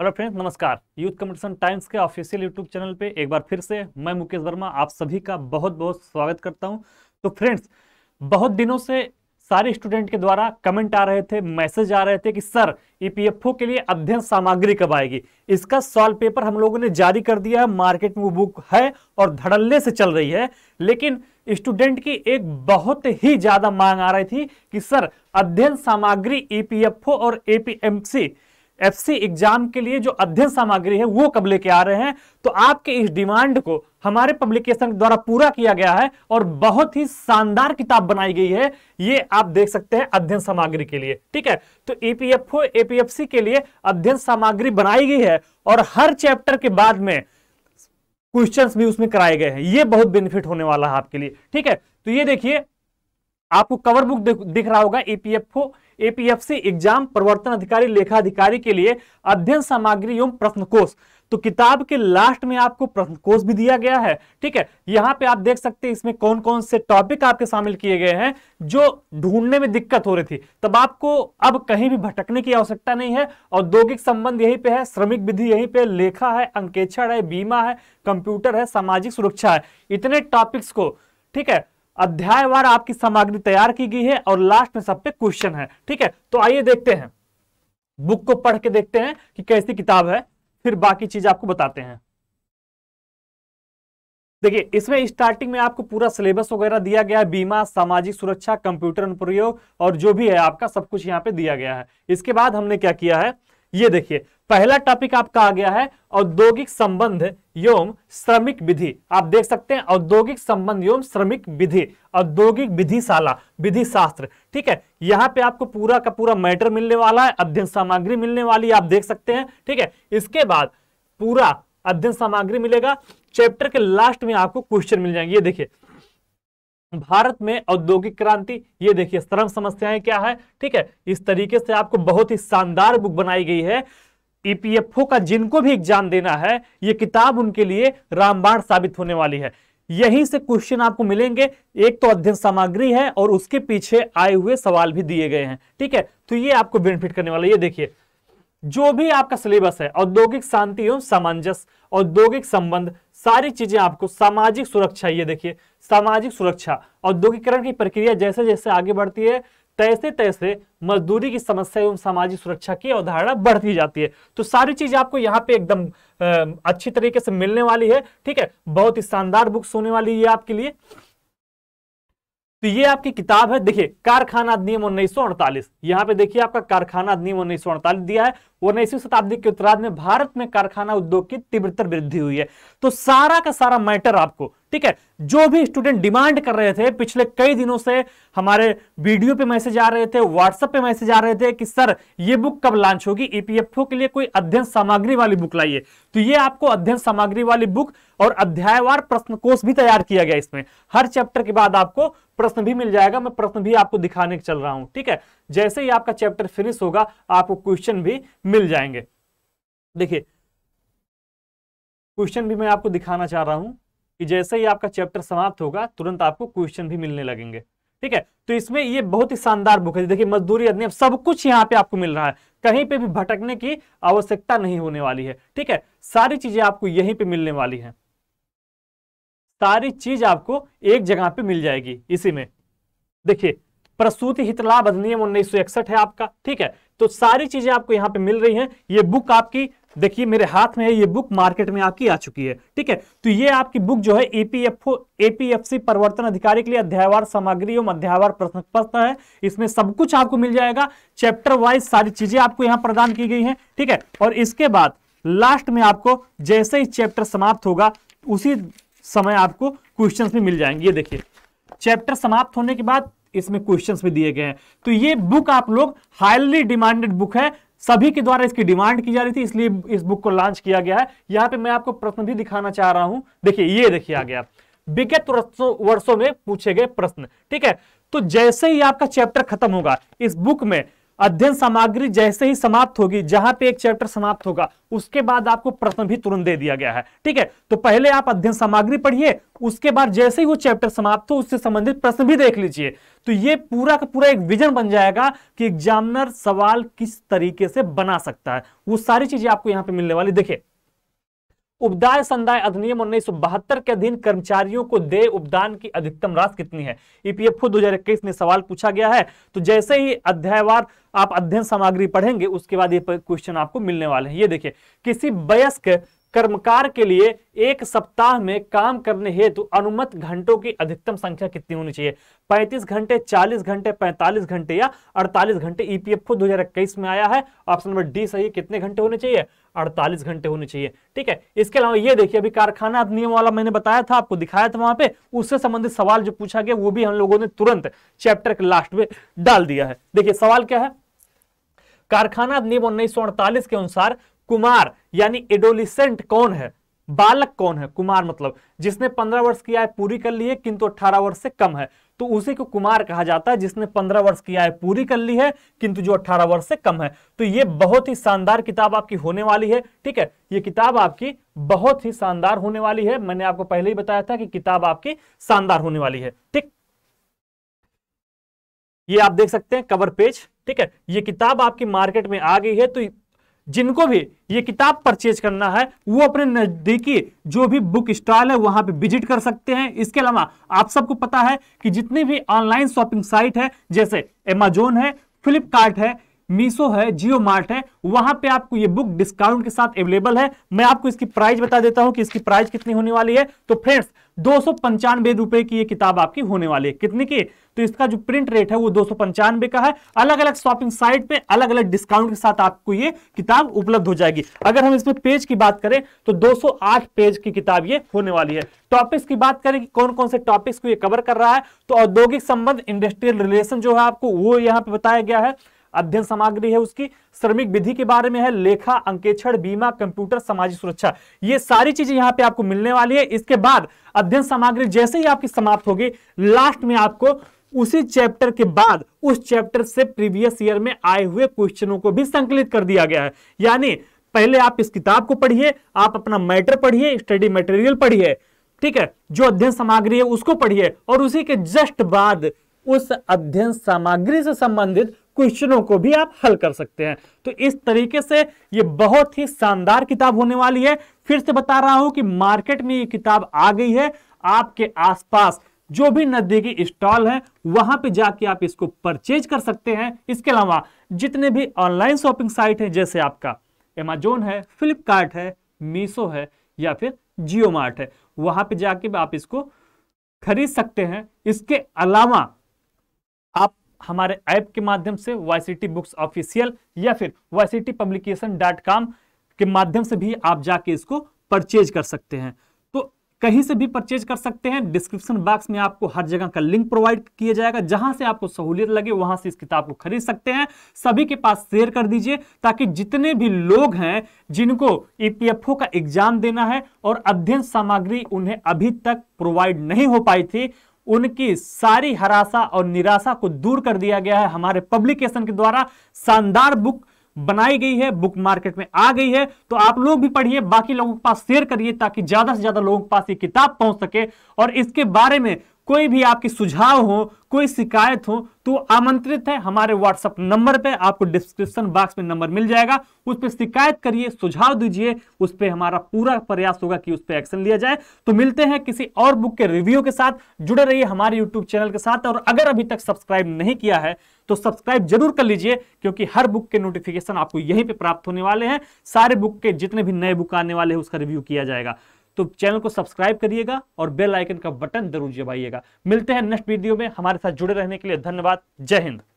hello friends नमस्कार Youth Competition Times के official YouTube channel पे एक बार फिर से मैं मुकेश वर्मा आप सभी का बहुत बहुत स्वागत करता हूं तो फ्रेंड्स बहुत दिनों से सारे स्टूडेंट के द्वारा कमेंट आ रहे थे मैसेज आ रहे थे कि सर ईपीएफओ e के लिए अध्ययन सामग्री कब आएगी इसका सॉल्व पेपर हम लोगों ने जारी कर दिया है मार्केट में वो बुक है और धड़ल्ले से चल रही है लेकिन स्टूडेंट की एक बहुत ही ज्यादा मांग आ रही थी कि सर अध्ययन सामग्री ईपीएफओ e और एपीएमसी एफसी एग्जाम के लिए जो अध्ययन सामग्री है वो कब लेके आ रहे हैं तो आपके इस डिमांड को हमारे पब्लिकेशन द्वारा पूरा किया गया है और बहुत ही शानदार किताब बनाई गई है ये आप देख सकते हैं अध्ययन सामग्री के लिए ठीक है तो ईपीएफओ एपीएफसी के लिए अध्ययन सामग्री बनाई गई है और हर चैप्टर के बाद में क्वेश्चन भी उसमें कराए गए हैं ये बहुत बेनिफिट होने वाला है आपके लिए ठीक है तो ये देखिए आपको कवर बुक दिख रहा होगा एपीएफओ एपीएफसी एग्जाम प्रवर्तन अधिकारी लेखा अधिकारी के लिए अध्ययन सामग्री एवं प्रश्न कोष तो किताब के लास्ट में आपको प्रश्न कोष भी दिया गया है ठीक है यहाँ पे आप देख सकते हैं इसमें कौन कौन से टॉपिक आपके शामिल किए गए हैं जो ढूंढने में दिक्कत हो रही थी तब आपको अब कहीं भी भटकने की आवश्यकता नहीं है औद्योगिक संबंध यहीं पे है श्रमिक विधि यहीं पे लेखा है अंकेक्षण है बीमा है कंप्यूटर है सामाजिक सुरक्षा है इतने टॉपिक्स को ठीक है अध्यायवार आपकी सामग्री तैयार की गई है और लास्ट में सब पे क्वेश्चन है ठीक है तो आइए देखते हैं बुक को पढ़ के देखते हैं कि कैसी किताब है फिर बाकी चीज आपको बताते हैं देखिए इसमें स्टार्टिंग में आपको पूरा सिलेबस वगैरह दिया गया है बीमा सामाजिक सुरक्षा कंप्यूटर अनुप्रयोग और जो भी है आपका सब कुछ यहाँ पे दिया गया है इसके बाद हमने क्या किया है ये देखिए पहला टॉपिक आपका आ गया है औद्योगिक संबंध एवं श्रमिक विधि आप देख सकते हैं औद्योगिक संबंध एवं श्रमिक विधि औद्योगिक विधिशाला विधि शास्त्र ठीक है यहाँ पे आपको पूरा का पूरा मैटर मिलने वाला है अध्ययन सामग्री मिलने वाली आप देख सकते हैं ठीक है इसके बाद पूरा अध्ययन सामग्री मिलेगा चैप्टर के लास्ट में आपको क्वेश्चन मिल जाएंगे ये देखिए भारत में औद्योगिक क्रांति ये देखिए श्रम समस्याएं क्या है ठीक है इस तरीके से आपको बहुत ही शानदार बुक बनाई गई है ईपीएफओ e का जिनको भी एग्जाम देना है ये किताब उनके लिए रामबाण साबित होने वाली है यहीं से क्वेश्चन आपको मिलेंगे एक तो अध्ययन सामग्री है और उसके पीछे आए हुए सवाल भी दिए गए हैं ठीक है तो ये आपको बेनिफिट करने वाला ये देखिए जो भी आपका सिलेबस है औद्योगिक शांति एवं सामंजस्य औद्योगिक संबंध सारी चीजें आपको सामाजिक सुरक्षा ये देखिए सामाजिक सुरक्षा औद्योगिकरण की प्रक्रिया जैसे जैसे आगे बढ़ती है तैसे तैसे मजदूरी की समस्या एवं सामाजिक सुरक्षा की अवधारणा बढ़ती जाती है तो सारी चीज आपको यहाँ पे एकदम अच्छी तरीके से मिलने वाली है ठीक है बहुत ही शानदार बुक्स होने वाली है आपके लिए तो ये आपकी किताब है देखिए कारखाना अधिनियम उन्नीस सौ अड़तालीस यहाँ पे देखिए आपका कारखाना अधिनियम उन्नीस सौ अड़तालीस दिया है उन्नीसवीं शताब्दी के उत्तराध में भारत में कारखाना उद्योग की तीव्रतर वृद्धि हुई है तो सारा का सारा मैटर आपको ठीक है जो भी स्टूडेंट डिमांड कर रहे थे पिछले कई दिनों से हमारे वीडियो पे मैसेज आ रहे थे व्हाट्सएप पे मैसेज आ रहे थे कि सर ये बुक कब लॉन्च होगी ईपीएफओ e के लिए कोई अध्ययन सामग्री वाली बुक लाइए तो ये आपको अध्ययन सामग्री वाली बुक और अध्यायवार प्रश्न कोष भी तैयार किया गया इसमें हर चैप्टर के बाद आपको प्रश्न भी मिल जाएगा मैं प्रश्न भी आपको दिखाने चल रहा हूं ठीक है जैसे ही आपका चैप्टर फिनिश होगा आपको क्वेश्चन भी मिल जाएंगे देखिए क्वेश्चन भी मैं आपको दिखाना चाह रहा हूं कि जैसे ही आपका चैप्टर समाप्त होगा तुरंत आपको क्वेश्चन भी मिलने लगेंगे ठीक है तो इसमें ये बहुत ही शानदार बुक है देखिए मजदूरी अधिनियम सब कुछ यहाँ पे आपको मिल रहा है कहीं पे भी भटकने की आवश्यकता नहीं होने वाली है ठीक है सारी चीजें आपको यहीं पे मिलने वाली हैं सारी चीज आपको एक जगह पे मिल जाएगी इसी में देखिए प्रसूति हितलाभ अधिनियम उन्नीस है आपका ठीक है तो सारी चीजें आपको यहां पे मिल रही हैं ये बुक आपकी देखिए मेरे हाथ में है ये बुक मार्केट में आपकी आ चुकी है ठीक है तो ये आपकी बुक जो है एपीएफओ एपीएफसी परिवर्तन अधिकारी के लिए अध्यायवार सामग्री एवं अध्यायवार प्रश्न पत्र है इसमें सब कुछ आपको मिल जाएगा चैप्टर वाइज सारी चीजें आपको यहां प्रदान की गई है ठीक है और इसके बाद लास्ट में आपको जैसे ही चैप्टर समाप्त होगा उसी समय आपको क्वेश्चन भी मिल जाएंगे ये देखिए चैप्टर समाप्त होने के बाद इसमें क्वेश्चंस भी दिए गए हैं तो ये बुक आप लोग हाईली डिमांडेड बुक है सभी के द्वारा इसकी डिमांड की जा रही थी इसलिए इस बुक को लॉन्च किया गया है यहाँ पे मैं आपको प्रश्न भी दिखाना चाह रहा हूं देखिए ये देखिए आ गया विगत वर्षों में पूछे गए प्रश्न ठीक है तो जैसे ही आपका चैप्टर खत्म होगा इस बुक में अध्ययन सामग्री जैसे ही समाप्त होगी जहां पे एक चैप्टर समाप्त होगा उसके बाद आपको प्रश्न भी तुरंत दे दिया गया है ठीक है तो पहले आप अध्ययन सामग्री पढ़िए उसके बाद जैसे ही वो चैप्टर समाप्त हो उससे संबंधित प्रश्न भी देख लीजिए तो ये पूरा का पूरा एक विजन बन जाएगा कि एग्जामिनर सवाल किस तरीके से बना सकता है वो सारी चीजें आपको यहां पर मिलने वाली देखिये उपदाय संदाय अधिनियम उन्नीस के अधीन कर्मचारियों को दे उपदान की अधिकतम राशि कितनी है e दो हजार इक्कीस में सवाल पूछा गया है तो जैसे ही अध्यायवार आप अध्ययन सामग्री पढ़ेंगे उसके बाद ये क्वेश्चन आपको मिलने वाले हैं ये देखिए किसी वयस्क कर्मकार के लिए एक सप्ताह में काम करने हेतु अनुमत घंटों की अधिकतम संख्या कितनी होनी चाहिए 35 घंटे 40 घंटे 45 घंटे या 48 घंटे ईपीएफओ e 2021 में आया है ऑप्शन नंबर डी सही कितने घंटे होने चाहिए 48 घंटे होने चाहिए ठीक है इसके अलावा ये देखिए अभी कारखाना अधिनियम वाला मैंने बताया था आपको दिखाया था वहां पर उससे संबंधित सवाल जो पूछा गया वो भी हम लोगों ने तुरंत चैप्टर के लास्ट में डाल दिया है देखिए सवाल क्या है कारखाना अधिनियम उन्नीस के अनुसार कुमार यानी एडोलिसेंट कौन है बालक कौन है कुमार मतलब जिसने पंद्रह वर्ष की आय पूरी कर ली है किंतु अठारह वर्ष से कम है तो उसी को कुमार कहा जाता है जिसने पंद्रह वर्ष की आय पूरी कर ली है किंतु जो अठारह वर्ष से कम है तो यह बहुत ही शानदार किताब आपकी होने वाली है ठीक है ये किताब आपकी बहुत ही शानदार होने वाली है मैंने आपको पहले ही बताया था कि किताब आपकी शानदार होने वाली है ठीक ये आप देख सकते हैं कवर पेज ठीक है ये किताब आपकी मार्केट में आ गई है तो जिनको भी ये किताब परचेज करना है वो अपने नज़दीकी जो भी बुक स्टॉल है वहां पे विजिट कर सकते हैं इसके अलावा आप सबको पता है कि जितनी भी ऑनलाइन शॉपिंग साइट है जैसे अमेजोन है फ्लिपकार्ट है मीशो है जियो मार्ट है वहां पे आपको ये बुक डिस्काउंट के साथ अवेलेबल है मैं आपको इसकी प्राइस बता देता हूं कि इसकी प्राइस कितनी होने वाली है तो फ्रेंड्स दो सौ पंचानवे रुपए की ये किताब आपकी होने वाली है कितने की तो इसका जो प्रिंट रेट है वो दो सौ पंचानवे का है अलग अलग शॉपिंग साइट पे अलग अलग डिस्काउंट के साथ आपको ये किताब उपलब्ध हो जाएगी अगर हम इसमें पेज की बात करें तो 208 पेज की किताब ये होने वाली है टॉपिक्स की बात करें कि कौन कौन से टॉपिक्स को ये कवर कर रहा है तो औद्योगिक संबंध इंडस्ट्रियल रिलेशन जो है आपको वो यहाँ पे बताया गया है अध्ययन सामग्री है उसकी श्रमिक विधि के बारे में है लेखा अंकेक्षण बीमा कंप्यूटर सामाजिक सुरक्षा ये सारी चीजें यहाँ पे आपको मिलने वाली है इसके बाद अध्ययन सामग्री जैसे ही आपकी समाप्त होगी लास्ट में आपको उसी चैप्टर के बाद उस चैप्टर से प्रीवियस ईयर में आए हुए क्वेश्चनों को भी संकलित कर दिया गया है यानी पहले आप इस किताब को पढ़िए आप अपना मैटर पढ़िए स्टडी मटेरियल पढ़िए ठीक है जो अध्ययन सामग्री है उसको पढ़िए और उसी के जस्ट बाद उस अध्ययन सामग्री से संबंधित क्वेश्चनों को भी आप हल कर सकते हैं तो इस तरीके से ये बहुत ही शानदार किताब होने वाली है फिर से बता रहा हूं कि मार्केट में ये किताब आ गई है आपके आसपास जो भी नजदीकी स्टॉल है वहां पे जाके आप इसको परचेज कर सकते हैं इसके अलावा जितने भी ऑनलाइन शॉपिंग साइट है जैसे आपका एमेजोन है फ्लिपकार्ट है मीशो है या फिर जियो मार्ट है वहां पे जाके आप इसको खरीद सकते हैं इसके अलावा आप हमारे ऐप के माध्यम से वाई बुक्स ऑफिशियल या फिर वाई पब्लिकेशन डॉट कॉम के माध्यम से भी आप जाके इसको परचेज कर सकते हैं तो कहीं से भी परचेज कर सकते हैं डिस्क्रिप्शन बॉक्स में आपको हर जगह का लिंक प्रोवाइड किया जाएगा जहां से आपको सहूलियत लगे वहां से इस किताब को खरीद सकते हैं सभी के पास शेयर कर दीजिए ताकि जितने भी लोग हैं जिनको ईपीएफओ e का एग्जाम देना है और अध्ययन सामग्री उन्हें अभी तक प्रोवाइड नहीं हो पाई थी उनकी सारी हराशा और निराशा को दूर कर दिया गया है हमारे पब्लिकेशन के द्वारा शानदार बुक बनाई गई है बुक मार्केट में आ गई है तो आप लोग भी पढ़िए बाकी लोगों के पास शेयर करिए ताकि ज्यादा से ज्यादा लोगों के पास ये किताब पहुंच सके और इसके बारे में कोई भी आपकी सुझाव हो कोई शिकायत हो तो आमंत्रित है हमारे व्हाट्सएप नंबर पे आपको डिस्क्रिप्शन बॉक्स में नंबर मिल जाएगा उस पर शिकायत करिए सुझाव दीजिए उस पर हमारा पूरा प्रयास होगा कि उस पर एक्शन लिया जाए तो मिलते हैं किसी और बुक के रिव्यू के साथ जुड़े रहिए हमारे यूट्यूब चैनल के साथ और अगर अभी तक सब्सक्राइब नहीं किया है तो सब्सक्राइब जरूर कर लीजिए क्योंकि हर बुक के नोटिफिकेशन आपको यहीं पर प्राप्त होने वाले हैं सारे बुक के जितने भी नए बुक आने वाले हैं उसका रिव्यू किया जाएगा तो चैनल को सब्सक्राइब करिएगा और बेल आइकन का बटन जरूर दबाइएगा मिलते हैं नेक्स्ट वीडियो में हमारे साथ जुड़े रहने के लिए धन्यवाद जय हिंद